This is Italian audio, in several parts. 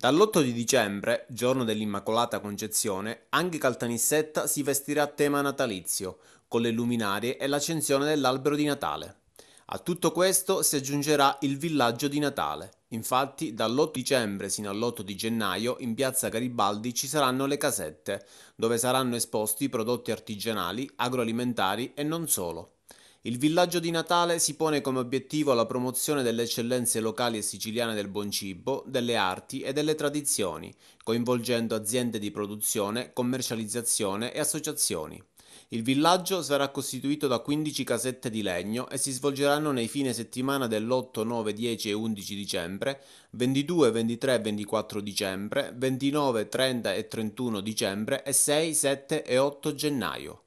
Dall'8 di dicembre, giorno dell'Immacolata Concezione, anche Caltanissetta si vestirà a tema natalizio, con le luminarie e l'accensione dell'albero di Natale. A tutto questo si aggiungerà il villaggio di Natale. Infatti, dall'8 dicembre sino all'8 di gennaio in piazza Garibaldi ci saranno le casette, dove saranno esposti prodotti artigianali, agroalimentari e non solo. Il villaggio di Natale si pone come obiettivo la promozione delle eccellenze locali e siciliane del buon cibo, delle arti e delle tradizioni, coinvolgendo aziende di produzione, commercializzazione e associazioni. Il villaggio sarà costituito da 15 casette di legno e si svolgeranno nei fine settimana dell'8, 9, 10 e 11 dicembre, 22, 23 e 24 dicembre, 29, 30 e 31 dicembre e 6, 7 e 8 gennaio.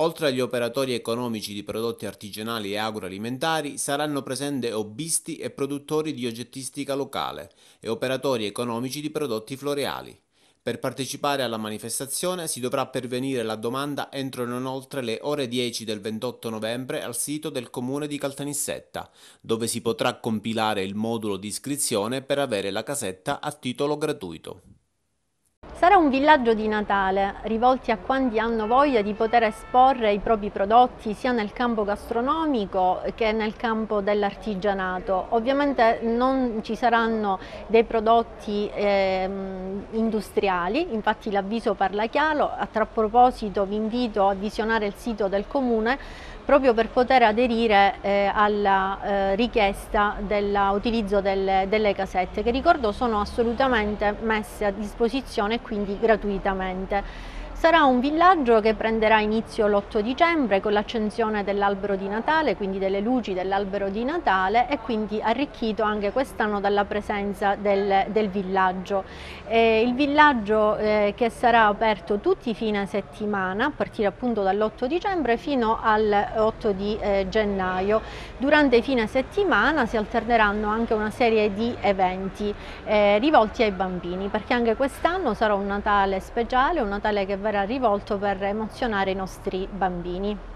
Oltre agli operatori economici di prodotti artigianali e agroalimentari saranno presenti hobbisti e produttori di oggettistica locale e operatori economici di prodotti floreali. Per partecipare alla manifestazione si dovrà pervenire la domanda entro non oltre le ore 10 del 28 novembre al sito del comune di Caltanissetta, dove si potrà compilare il modulo di iscrizione per avere la casetta a titolo gratuito. Sarà un villaggio di Natale, rivolti a quanti hanno voglia di poter esporre i propri prodotti sia nel campo gastronomico che nel campo dell'artigianato. Ovviamente non ci saranno dei prodotti eh, industriali, infatti l'avviso parla chiaro, a tal proposito vi invito a visionare il sito del Comune proprio per poter aderire eh, alla eh, richiesta dell'utilizzo delle, delle casette che ricordo sono assolutamente messe a disposizione quindi gratuitamente. Sarà un villaggio che prenderà inizio l'8 dicembre con l'accensione dell'albero di Natale, quindi delle luci dell'albero di Natale e quindi arricchito anche quest'anno dalla presenza del, del villaggio. Eh, il villaggio eh, che sarà aperto tutti i fine settimana, a partire appunto dall'8 dicembre fino all'8 di eh, gennaio. Durante i fine settimana si alterneranno anche una serie di eventi eh, rivolti ai bambini, perché anche quest'anno sarà un Natale speciale, un Natale che verrà era rivolto per emozionare i nostri bambini.